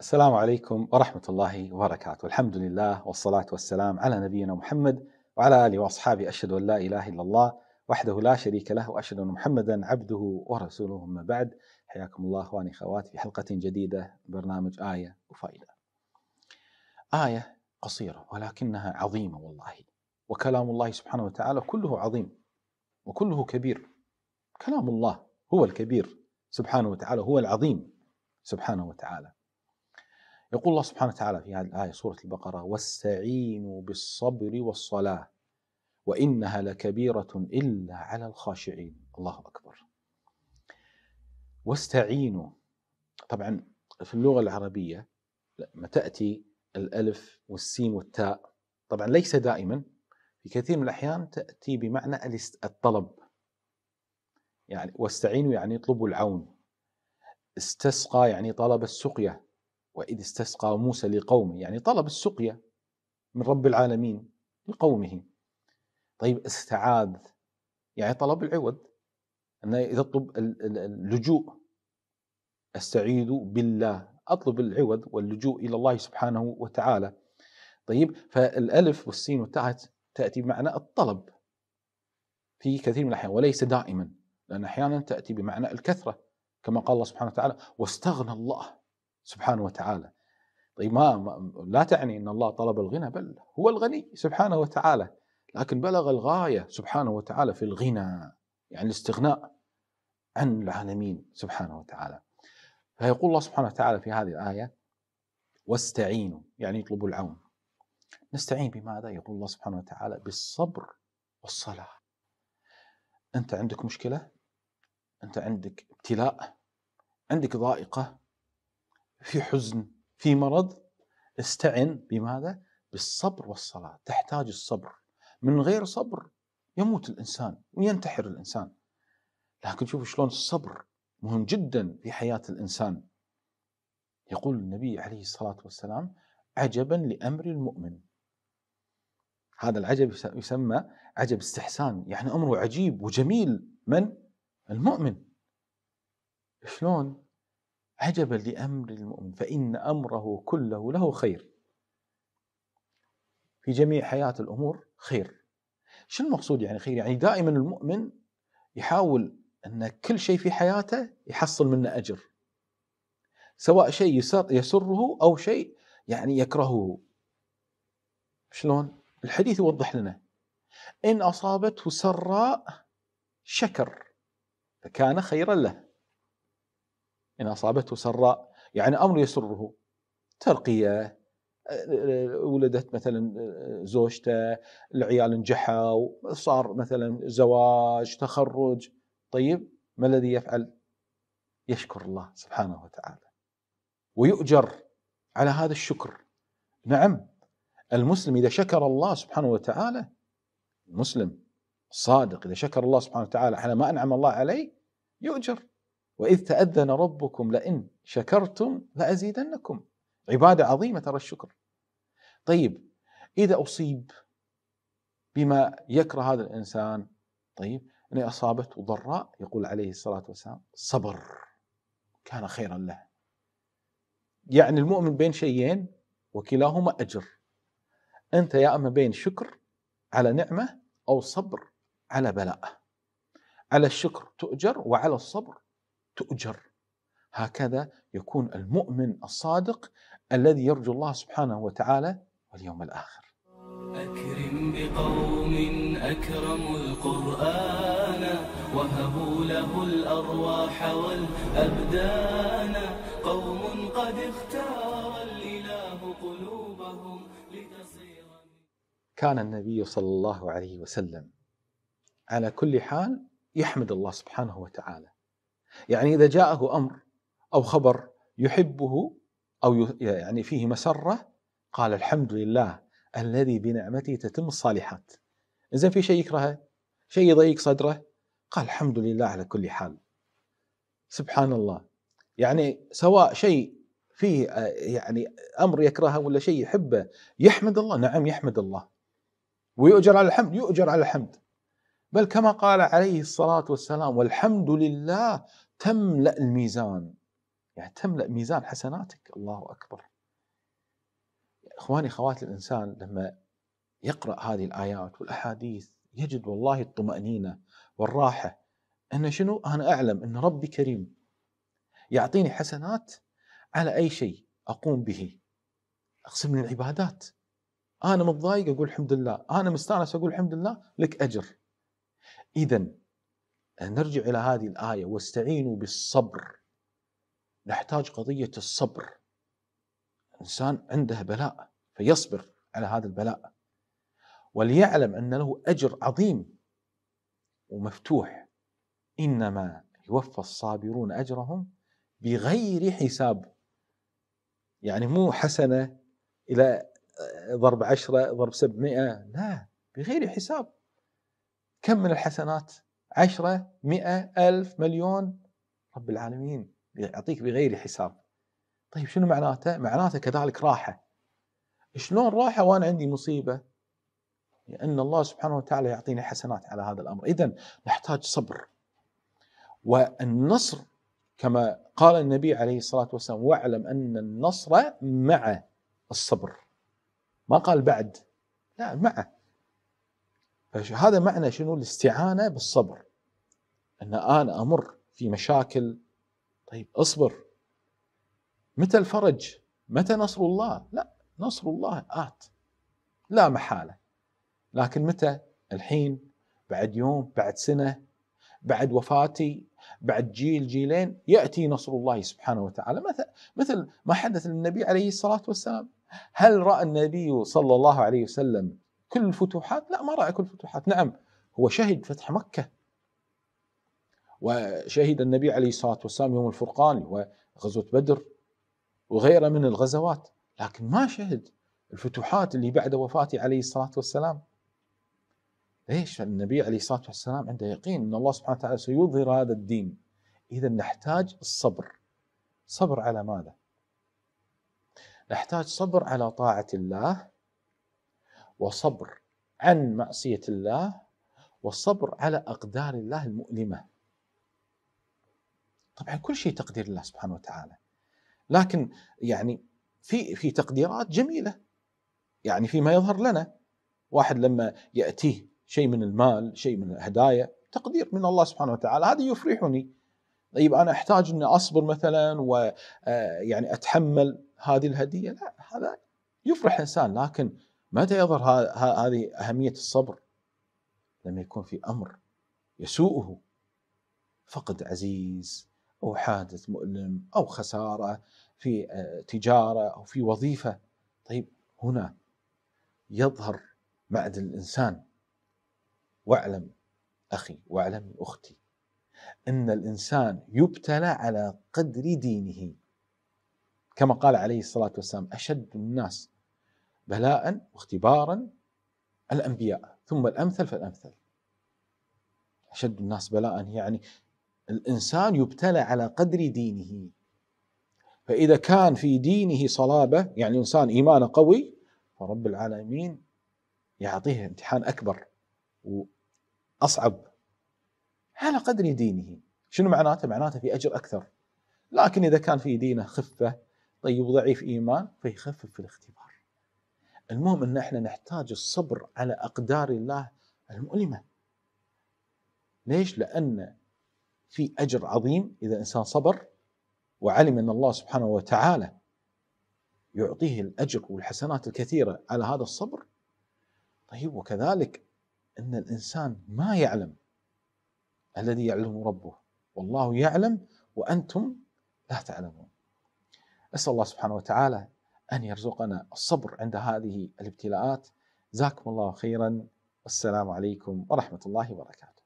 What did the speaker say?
السلام عليكم ورحمة الله وبركاته الحمد لله والصلاة والسلام على نبينا محمد وعلى آله وأصحابه أشهد أن لا إله إلا الله وحده لا شريك له وأشهد أن محمدا عبده ورسوله أما بعد حياكم الله أخواني أخواتي في حلقة جديدة برنامج آية وفائدة آية قصيرة ولكنها عظيمة والله وكلام الله سبحانه وتعالى كله عظيم وكله كبير كلام الله هو الكبير سبحانه وتعالى هو العظيم سبحانه وتعالى يقول الله سبحانه وتعالى في هذه الآية سورة البقرة واستعينوا بالصبر والصلاة وإنها لكبيرة إلا على الخاشعين الله أكبر واستعينوا طبعا في اللغة العربية لما تأتي الألف والسين والتاء طبعا ليس دائما في كثير من الأحيان تأتي بمعنى الطلب يعني واستعينوا يعني اطلبوا العون استسقى يعني طلب السقية وإذ استسقى موسى لقومه يعني طلب السقيا من رب العالمين لقومه طيب استعاذ يعني طلب العوض أنه يطلب اللجوء أستعيذ بالله أطلب العوض واللجوء إلى الله سبحانه وتعالى طيب فالألف والسين والتاء تأتي بمعنى الطلب في كثير من الأحيان وليس دائما لأن أحيانا تأتي بمعنى الكثرة كما قال الله سبحانه وتعالى واستغنى الله سبحانه وتعالى طيب ما لا تعني ان الله طلب الغنى بل هو الغني سبحانه وتعالى لكن بلغ الغايه سبحانه وتعالى في الغنى يعني الاستغناء عن العالمين سبحانه وتعالى فيقول الله سبحانه وتعالى في هذه الايه واستعينوا يعني اطلبوا العون نستعين بماذا يقول الله سبحانه وتعالى بالصبر والصلاه انت عندك مشكله انت عندك ابتلاء عندك ضائقه في حزن في مرض استعن بماذا؟ بالصبر والصلاة تحتاج الصبر من غير صبر يموت الإنسان وينتحر الإنسان لكن شوفوا شلون الصبر مهم جدا في حياة الإنسان يقول النبي عليه الصلاة والسلام عجبا لأمر المؤمن هذا العجب يسمى عجب استحسان يعني أمره عجيب وجميل من؟ المؤمن شلون؟ عجبا لامر المؤمن فان امره كله له خير في جميع حياه الامور خير شو المقصود يعني خير يعني دائما المؤمن يحاول ان كل شيء في حياته يحصل منه اجر سواء شيء يسره او شيء يعني يكرهه شلون الحديث يوضح لنا ان اصابته سراء شكر فكان خيرا له إن أصابته سراء يعني أمر يسره ترقية آه، ولدت مثلا آه، زوجته العيال نجحوا صار مثلا زواج تخرج طيب ما الذي يفعل يشكر الله سبحانه وتعالى ويؤجر على هذا الشكر نعم المسلم إذا شكر الله سبحانه وتعالى المسلم الصادق إذا شكر الله سبحانه وتعالى على ما أنعم الله عليه يؤجر وإذ تأذن ربكم لئن شكرتم لأزيدنكم عبادة عظيمة ترى الشكر طيب إذا أصيب بما يكره هذا الإنسان طيب أن أصابته ضراء يقول عليه الصلاة والسلام صبر كان خيرا له يعني المؤمن بين شيئين وكلاهما أجر أنت يا أما بين شكر على نعمة أو صبر على بلاء على الشكر تؤجر وعلى الصبر تؤجر هكذا يكون المؤمن الصادق الذي يرجو الله سبحانه وتعالى واليوم الآخر أكرم بقوم أكرموا القرآن وهبوا له الأرواح والأبدان قوم قد اختار الإله قلوبهم لتصير كان النبي صلى الله عليه وسلم على كل حال يحمد الله سبحانه وتعالى يعني إذا جاءه أمر أو خبر يحبه أو يعني فيه مسرة قال الحمد لله الذي بنعمته تتم الصالحات إذا في شيء يكرهه شيء يضيق صدره قال الحمد لله على كل حال سبحان الله يعني سواء شيء فيه آه، يعني امر يكرهه ولا شيء يحبه يحمد الله نعم يحمد الله ويؤجر على الحمد يؤجر على الحمد بل كما قال عليه الصلاه والسلام والحمد لله تملأ الميزان يعني تملأ ميزان حسناتك الله أكبر إخواني خواتي الإنسان لما يقرأ هذه الآيات والأحاديث يجد والله الطمأنينة والراحة أن شنو أنا أعلم أن ربي كريم يعطيني حسنات على أي شيء أقوم به أقسم من العبادات أنا متضايق أقول الحمد لله أنا مستانس أقول الحمد لله لك أجر إذا نرجع إلى هذه الآية واستعينوا بالصبر نحتاج قضية الصبر إنسان عنده بلاء فيصبر على هذا البلاء وليعلم أن له أجر عظيم ومفتوح إنما يوفى الصابرون أجرهم بغير حساب يعني مو حسنة إلى ضرب عشرة ضرب سبعمائة لا بغير حساب كم من الحسنات عشرة مئة ألف مليون رب العالمين يعطيك بغير حساب طيب شنو معناته؟ معناته كذلك راحة شلون راحة وأنا عندي مصيبة لأن الله سبحانه وتعالى يعطينا حسنات على هذا الأمر إذا نحتاج صبر والنصر كما قال النبي عليه الصلاة والسلام واعلم أن النصر مع الصبر ما قال بعد لا معه فهذا معنى شنو الاستعانه بالصبر ان انا امر في مشاكل طيب اصبر متى الفرج؟ متى نصر الله؟ لا نصر الله ات لا محاله لكن متى؟ الحين بعد يوم بعد سنه بعد وفاتي بعد جيل جيلين ياتي نصر الله سبحانه وتعالى مثل مثل ما حدث للنبي عليه الصلاه والسلام هل راى النبي صلى الله عليه وسلم كل الفتوحات لا ما رأى كل الفتوحات نعم هو شهد فتح مكة وشهد النبي عليه الصلاة والسلام يوم الفرقان وغزوة بدر وغيرها من الغزوات لكن ما شهد الفتوحات اللي بعد وفاته عليه الصلاة والسلام ليش النبي عليه الصلاة والسلام عنده يقين أن الله سبحانه وتعالى سيظهر هذا الدين إذا نحتاج الصبر صبر على ماذا؟ نحتاج صبر على طاعة الله وصبر عن معصية الله والصبر على أقدار الله المؤلمة طبعا كل شيء تقدير الله سبحانه وتعالى لكن يعني في في تقديرات جميله يعني فيما يظهر لنا واحد لما ياتيه شيء من المال شيء من الهدايا تقدير من الله سبحانه وتعالى هذا يفرحني طيب انا احتاج اني اصبر مثلا ويعني آه، اتحمل هذه الهديه لا هذا يفرح الانسان لكن متى يظهر هذه أهمية الصبر لما يكون في أمر يسوءه فقد عزيز أو حادث مؤلم أو خسارة في آه، تجارة أو في وظيفة طيب هنا يظهر معدن الإنسان واعلم أخي واعلم أختي أن الإنسان يبتلى على قدر دينه كما قال عليه الصلاة والسلام أشد الناس بلاء واختبارا الأنبياء ثم الأمثل فالأمثل أشد الناس بلاء يعني الإنسان يبتلى على قدر دينه فإذا كان في دينه صلابة يعني إنسان إيمانه قوي فرب العالمين يعطيه امتحان أكبر وأصعب على قدر دينه شنو معناته؟ معناته في أجر أكثر لكن إذا كان في دينه خفة طيب ضعيف إيمان فيخفف في الاختبار المهم ان احنا نحتاج الصبر على اقدار الله المؤلمه. ليش؟ لان في اجر عظيم اذا انسان صبر وعلم ان الله سبحانه وتعالى يعطيه الاجر والحسنات الكثيره على هذا الصبر. طيب وكذلك ان الانسان ما يعلم الذي يعلم ربه والله يعلم وانتم لا تعلمون. اسال الله سبحانه وتعالى أن يرزقنا الصبر عند هذه الابتلاءات جزاكم الله خيرا والسلام عليكم ورحمة الله وبركاته